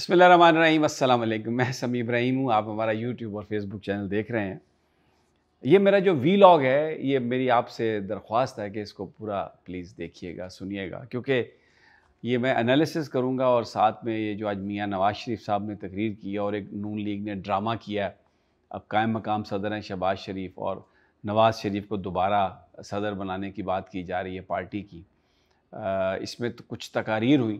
بسم اللہ الرحمن الرحیم السلام علیکم میں سمی ابراہیم ہوں آپ ہمارا یوٹیوب اور فیس بک چینل دیکھ رہے ہیں یہ میرا جو وی لاگ ہے یہ میری آپ سے درخواست ہے کہ اس کو پورا پلیز دیکھیے گا سنیے گا کیونکہ یہ میں انالیسس کروں گا اور ساتھ میں یہ جو آج میاں نواز شریف صاحب نے تقریر کی اور ایک نون لیگ نے ڈرامہ کیا اب قائم مقام صدر ہیں شہباز شریف اور نواز شریف کو دوبارہ صدر بنانے کی بات کی جا رہی ہے پارٹی کی اس میں تو کچھ تقاریر ہوئیں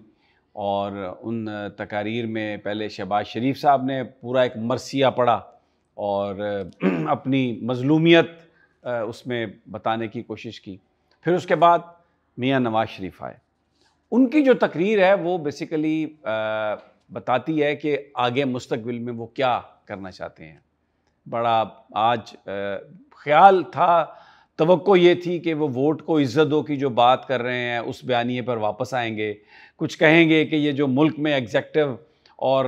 اور ان تقاریر میں پہلے شہباز شریف صاحب نے پورا ایک مرثیہ پڑھا اور اپنی مظلومیت اس میں بتانے کی کوشش کی پھر اس کے بعد میاں نواز شریف آئے ان کی جو تقریر ہے وہ بیسیکلی بتاتی ہے کہ آگے مستقبل میں وہ کیا کرنا چاہتے ہیں بڑا آج خیال تھا توقع یہ تھی کہ وہ ووٹ کو عزت دو کی جو بات کر رہے ہیں اس بیانیے پر واپس آئیں گے کچھ کہیں گے کہ یہ جو ملک میں ایگزیکٹو اور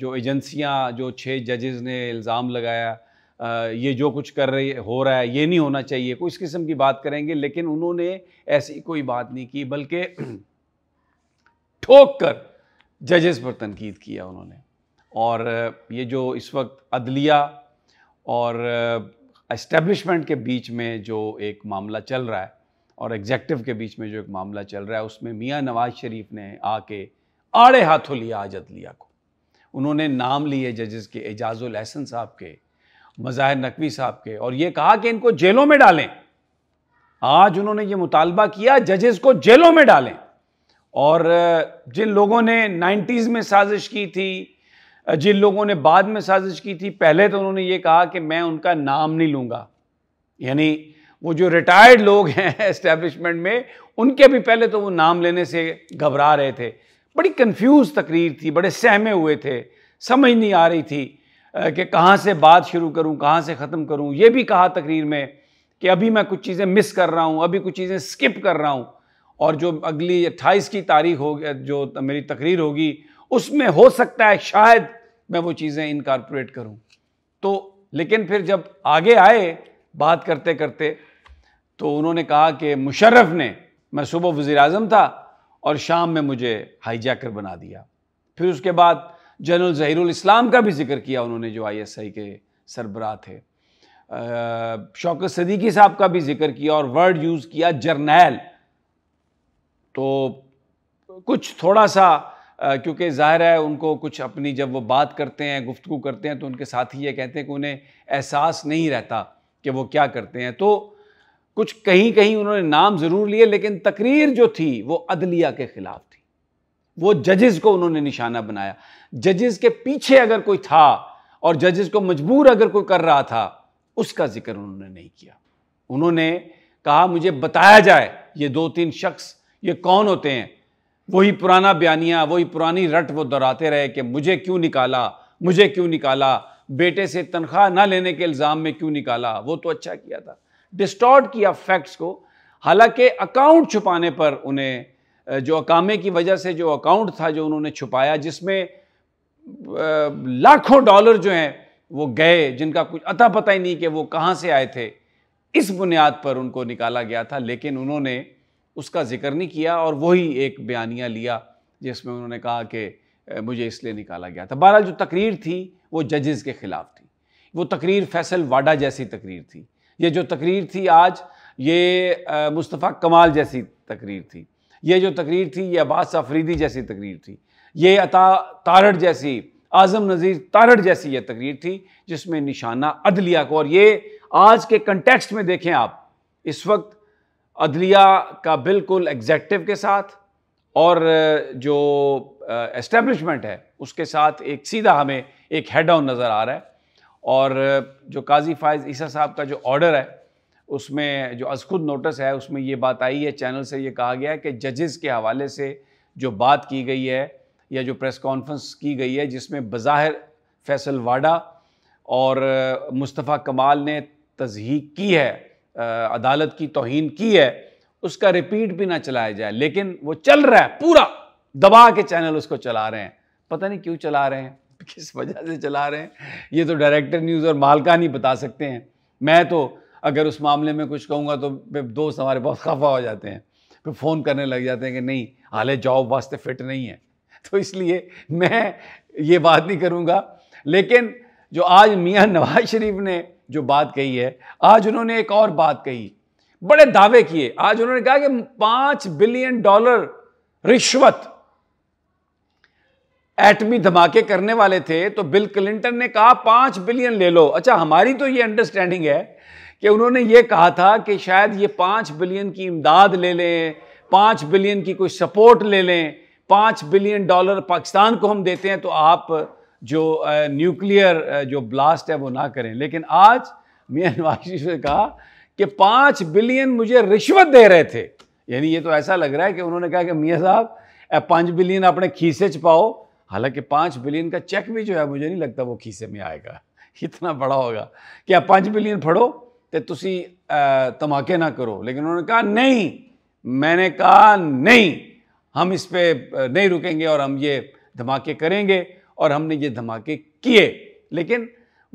جو ایجنسیاں جو چھ ججز نے الزام لگایا یہ جو کچھ کر رہی ہو رہا ہے یہ نہیں ہونا چاہیے کوئی اس قسم کی بات کریں گے لیکن انہوں نے ایسی کوئی بات نہیں کی بلکہ ٹھوک کر ججز پر تنقید کیا انہوں نے اور یہ جو اس وقت عدلیہ اور اسٹیبلشمنٹ کے بیچ میں جو ایک معاملہ چل رہا ہے اور ایگزیکٹو کے بیچ میں جو ایک معاملہ چل رہا ہے اس میں میاں نواز شریف نے آ کے آڑے ہاتھوں لیا آج عدلیہ کو انہوں نے نام لیے ججز کے اعجاز الحسن صاحب کے مظاہر نقوی صاحب کے اور یہ کہا کہ ان کو جیلوں میں ڈالیں آج انہوں نے یہ مطالبہ کیا ججز کو جیلوں میں ڈالیں اور جن لوگوں نے نائنٹیز میں سازش کی تھی جن لوگوں نے بعد میں سازش کی تھی پہلے تو انہوں نے یہ کہا کہ میں ان کا نام نہیں لوں گا یعنی وہ جو ریٹائرڈ لوگ ہیں اسٹیبلشمنٹ میں ان کے بھی پہلے تو وہ نام لینے سے گھبرا رہے تھے بڑی کنفیوز تقریر تھی بڑے سہمے ہوئے تھے سمجھ نہیں آ رہی تھی کہ کہاں سے بات شروع کروں کہاں سے ختم کروں یہ بھی کہا تقریر میں کہ ابھی میں کچھ چیزیں مس کر رہا ہوں ابھی کچھ چیزیں سکپ کر رہا ہوں اور جو اگلی اٹھائیس کی تاریخ ہوگی جو میری تقریر ہوگی اس میں ہو سکتا ہے شاید میں وہ چیزیں انکارپوریٹ کروں تو لیکن پھر جب آگے آئے بات کرتے کرتے تو انہوں نے کہا کہ مشرف نے میں صبح وزیر اعظم تھا اور شام میں مجھے ہائی جیکر بنا دیا پھر اس کے بعد جنرل ظہیر الاسلام کا بھی ذکر کیا انہوں نے جو آئی ایس آئی کے سربراہ تھے شوکت صدیقی صاحب کا بھی ذکر کیا اور ورڈ یوز کیا جرنیل تو کچھ تھوڑا سا کیونکہ ظاہر ہے ان کو کچھ اپنی جب وہ بات کرتے ہیں گفتگو کرتے ہیں تو ان کے ساتھ ہی یہ کہتے ہیں کہ انہیں احساس نہیں رہتا کہ وہ کیا کرتے ہیں تو کچھ کہیں کہیں انہوں نے نام ضرور لیے لیکن تقریر جو تھی وہ عدلیہ کے خلاف تھی وہ ججز کو انہوں نے نشانہ بنایا ججز کے پیچھے اگر کوئی تھا اور ججز کو مجبور اگر کوئی کر رہا تھا اس کا ذکر انہوں نے نہیں کیا انہوں نے کہا مجھے بتایا جائے یہ دو تین شخص یہ کون ہوتے ہیں وہی پرانا بیانیاں وہی پرانی رٹ وہ دہراتے رہے کہ مجھے کیوں نکالا مجھے کیوں نکالا بیٹے سے تنخواہ نہ لینے کے الزام میں کیوں نکالا وہ تو اچھا کیا تھا ڈسٹارٹ کیا فیکٹس کو حالانکہ اکاؤنٹ چھپانے پر انہیں جو اکامے کی وجہ سے جو اکاؤنٹ تھا جو انہوں نے چھپایا جس میں لاکھوں ڈالر جو ہیں وہ گئے جن کا کچھ عطا پتہ ہی نہیں کہ وہ کہاں سے آئے تھے اس بنیاد پر ان کو نکالا گیا تھا لیکن انہوں نے اس کا ذکر نہیں کیا اور وہی ایک بیانیہ لیا جس میں انہوں نے کہا کہ مجھے اس لیے نکالا گیا تھا بہرحال جو تقریر تھی وہ ججز کے خلاف تھی وہ تقریر فیصل واڈا جیسی تقریر تھی یہ جو تقریر تھی آج یہ مصطفیٰ کمال جیسی تقریر تھی یہ جو تقریر تھی یہ عباس افریدی جیسی تقریر تھی یہ عطا تارڑ جیسی اعظم نذیر تارڑ جیسی یہ تقریر تھی جس میں نشانہ عدلیہ کو اور یہ آج کے کنٹیکسٹ میں دیکھیں آپ اس وقت عدلیہ کا بالکل ایگزیکٹو کے ساتھ اور جو اسٹیبلشمنٹ ہے اس کے ساتھ ایک سیدھا ہمیں ایک ہیڈ آن نظر آ رہا ہے اور جو قاضی فائز عیسیٰ صاحب کا جو آرڈر ہے اس میں جو از خود نوٹس ہے اس میں یہ بات آئی ہے چینل سے یہ کہا گیا ہے کہ ججز کے حوالے سے جو بات کی گئی ہے یا جو پریس کانفرنس کی گئی ہے جس میں بظاہر فیصل واڈا اور مصطفیٰ کمال نے تضحیق کی ہے عدالت کی توہین کی ہے اس کا ریپیٹ بھی نہ چلایا جائے لیکن وہ چل رہا ہے پورا دبا کے چینل اس کو چلا رہے ہیں پتہ نہیں کیوں چلا رہے ہیں کس وجہ سے چلا رہے ہیں یہ تو ڈائریکٹر نیوز اور مالکہ نہیں بتا سکتے ہیں میں تو اگر اس معاملے میں کچھ کہوں گا تو دوست ہمارے بہت خفا ہو جاتے ہیں پھر فون کرنے لگ جاتے ہیں کہ نہیں حالے جاب واسطے فٹ نہیں ہے تو اس لیے میں یہ بات نہیں کروں گا لیکن جو آج میاں نواز شریف نے جو بات کہی ہے آج انہوں نے ایک اور بات کہی بڑے دعوے کیے آج انہوں نے کہا کہ پانچ بلین ڈالر رشوت ایٹمی دھماکے کرنے والے تھے تو بل کلنٹن نے کہا پانچ بلین لے لو اچھا ہماری تو یہ انڈرسٹینڈنگ ہے کہ انہوں نے یہ کہا تھا کہ شاید یہ پانچ بلین کی امداد لے لیں پانچ بلین کی کوئی سپورٹ لے لیں پانچ بلین ڈالر پاکستان کو ہم دیتے ہیں تو آپ جو نیوکلئر جو بلاسٹ ہے وہ نہ کریں لیکن آج میاں نواز شریف نے کہا کہ پانچ بلین مجھے رشوت دے رہے تھے یعنی یہ تو ایسا لگ رہا ہے کہ انہوں نے کہا کہ میاں صاحب پانچ بلین اپنے کھیسے چپاؤ حالانکہ پانچ بلین کا چیک بھی جو ہے مجھے نہیں لگتا وہ کھیسے میں آئے گا اتنا بڑا ہوگا کہ آپ پانچ بلین پھڑو کہ تماکے نہ کرو لیکن انہوں نے کہا نہیں میں نے کہا نہیں ہم اس پہ نہیں رکیں گے اور ہم یہ دھماکے کریں گے اور ہم نے یہ دھماکے کیے لیکن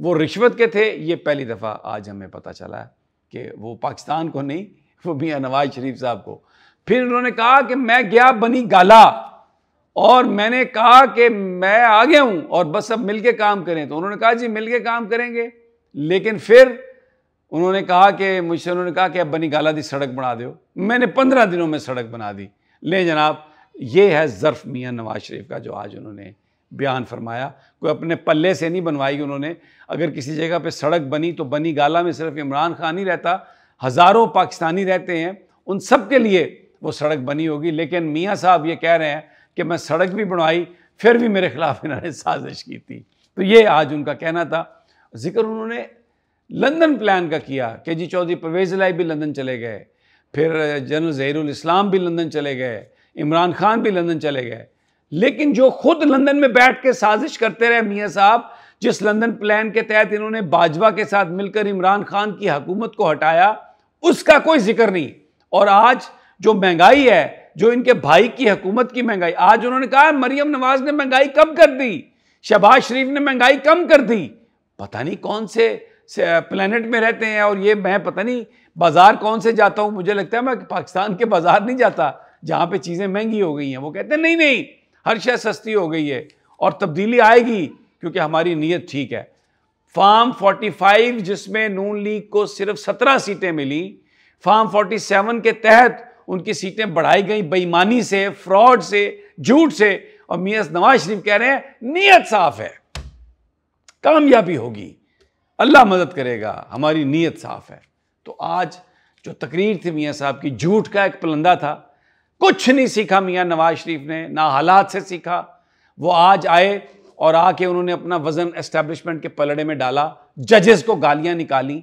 وہ رشوت کے تھے یہ پہلی دفعہ آج ہمیں پتہ چلا کہ وہ پاکستان کو نہیں وہ میاں نواز شریف صاحب کو پھر انہوں نے کہا کہ میں گیا بنی گالا اور میں نے کہا کہ میں آگے ہوں اور بس اب مل کے کام کریں تو انہوں نے کہا جی مل کے کام کریں گے لیکن پھر انہوں نے کہا کہ مجھ سے انہوں نے کہا کہ اب بنی گالا دی سڑک بنا دیو میں نے پندرہ دنوں میں سڑک بنا دی لیں جناب یہ ہے ظرف میاں نواز شریف کا جو آج انہوں نے بیان فرمایا کوئی اپنے پلے سے نہیں بنوائی انہوں نے اگر کسی جگہ پہ سڑک بنی تو بنی گالا میں صرف عمران خان ہی رہتا ہزاروں پاکستانی رہتے ہیں ان سب کے لیے وہ سڑک بنی ہوگی لیکن میاں صاحب یہ کہہ رہے ہیں کہ میں سڑک بھی بنوائی پھر بھی میرے خلاف انہوں نے سازش کی تھی تو یہ آج ان کا کہنا تھا ذکر انہوں نے لندن پلان کا کیا کہ جی چودھری پرویز لائی بھی لندن چلے گئے پھر جنرل زہیر الاسلام بھی لندن چلے گئے عمران خان بھی لندن چلے گئے لیکن جو خود لندن میں بیٹھ کے سازش کرتے رہے میاں صاحب جس لندن پلان کے تحت انہوں نے باجوا کے ساتھ مل کر عمران خان کی حکومت کو ہٹایا اس کا کوئی ذکر نہیں اور آج جو مہنگائی ہے جو ان کے بھائی کی حکومت کی مہنگائی آج انہوں نے کہا مریم نواز نے مہنگائی کم کر دی شہباز شریف نے مہنگائی کم کر دی پتہ نہیں کون سے پلانٹ میں رہتے ہیں اور یہ میں پتہ نہیں بازار کون سے جاتا ہوں مجھے لگتا ہے میں پاکستان کے بازار نہیں جاتا جہاں پہ چیزیں مہنگی ہو گئی ہیں وہ کہتے ہیں نہیں نہیں ہر شے سستی ہو گئی ہے اور تبدیلی آئے گی کیونکہ ہماری نیت ٹھیک ہے فارم فورٹی فائیو جس میں نون لیگ کو صرف سترہ سیٹیں ملی فارم فورٹی سیون کے تحت ان کی سیٹیں بڑھائی گئیں بےمانی سے فراڈ سے جھوٹ سے اور میاں نواز شریف کہہ رہے ہیں نیت صاف ہے کامیابی ہوگی اللہ مدد کرے گا ہماری نیت صاف ہے تو آج جو تقریر تھی میاں صاحب کی جھوٹ کا ایک پلندہ تھا کچھ نہیں سیکھا میاں نواز شریف نے نہ حالات سے سیکھا وہ آج آئے اور آ کے انہوں نے اپنا وزن اسٹیبلشمنٹ کے پلڑے میں ڈالا ججز کو گالیاں نکالی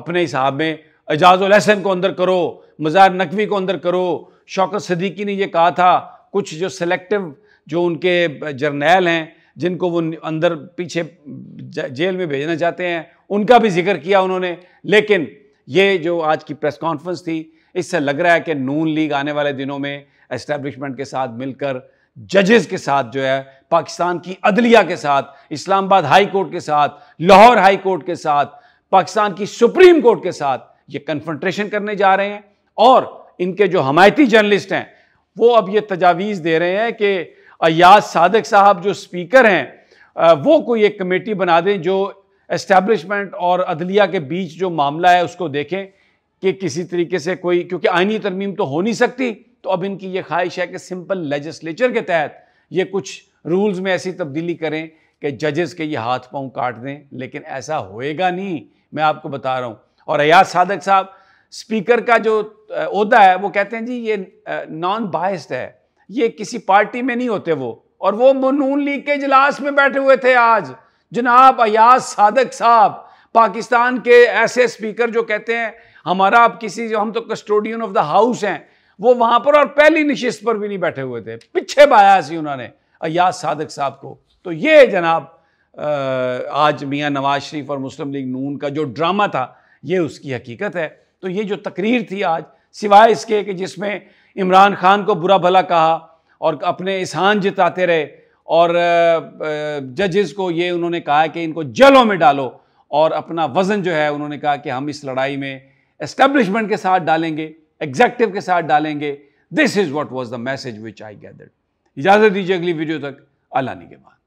اپنے حساب میں اعجاز الحسن کو اندر کرو مزار نقوی کو اندر کرو شوکت صدیقی نے یہ کہا تھا کچھ جو سلیکٹو جو ان کے جرنیل ہیں جن کو وہ اندر پیچھے جیل میں بھیجنا چاہتے ہیں ان کا بھی ذکر کیا انہوں نے لیکن یہ جو آج کی پریس کانفرنس تھی اس سے لگ رہا ہے کہ نون لیگ آنے والے دنوں میں اسٹیبلشمنٹ کے ساتھ مل کر ججز کے ساتھ جو ہے پاکستان کی عدلیہ کے ساتھ اسلام آباد ہائی کورٹ کے ساتھ لاہور ہائی کورٹ کے ساتھ پاکستان کی سپریم کورٹ کے ساتھ یہ کنفنٹریشن کرنے جا رہے ہیں اور ان کے جو حمایتی جرنلسٹ ہیں وہ اب یہ تجاویز دے رہے ہیں کہ ایاز صادق صاحب جو سپیکر ہیں وہ کوئی ایک کمیٹی بنا دیں جو اسٹیبلشمنٹ اور عدلیہ کے بیچ جو معاملہ ہے اس کو دیکھیں کہ کسی طریقے سے کوئی کیونکہ آئینی ترمیم تو ہو نہیں سکتی تو اب ان کی یہ خواہش ہے کہ سمپل لیجسلیچر کے تحت یہ کچھ رولز میں ایسی تبدیلی کریں کہ ججز کے یہ ہاتھ پاؤں کاٹ دیں لیکن ایسا ہوئے گا نہیں میں آپ کو بتا رہا ہوں اور ایاز صادق صاحب سپیکر کا جو عہدہ ہے وہ کہتے ہیں جی یہ نان باہست ہے یہ کسی پارٹی میں نہیں ہوتے وہ اور وہ منون لیگ کے اجلاس میں بیٹھے ہوئے تھے آج جناب ایاز صادق صاحب پاکستان کے ایسے سپیکر جو کہتے ہیں ہمارا آپ کسی جو ہم تو کسٹوڈین آف دا ہاؤس ہیں وہ وہاں پر اور پہلی نشست پر بھی نہیں بیٹھے ہوئے تھے پیچھے بایا سی انہوں نے ایاز صادق صاحب کو تو یہ جناب آج میاں نواز شریف اور مسلم لیگ نون کا جو ڈرامہ تھا یہ اس کی حقیقت ہے تو یہ جو تقریر تھی آج سوائے اس کے کہ جس میں عمران خان کو برا بھلا کہا اور اپنے اسان جتاتے رہے اور ججز کو یہ انہوں نے کہا کہ ان کو جلوں میں ڈالو اور اپنا وزن جو ہے انہوں نے کہا کہ ہم اس لڑائی میں اسٹیبلشمنٹ کے ساتھ ڈالیں گے ایگزیکٹو کے ساتھ ڈالیں گے this is what was the message which I gather اجازت دیجیے اگلی ویڈیو تک اللہ کے بعد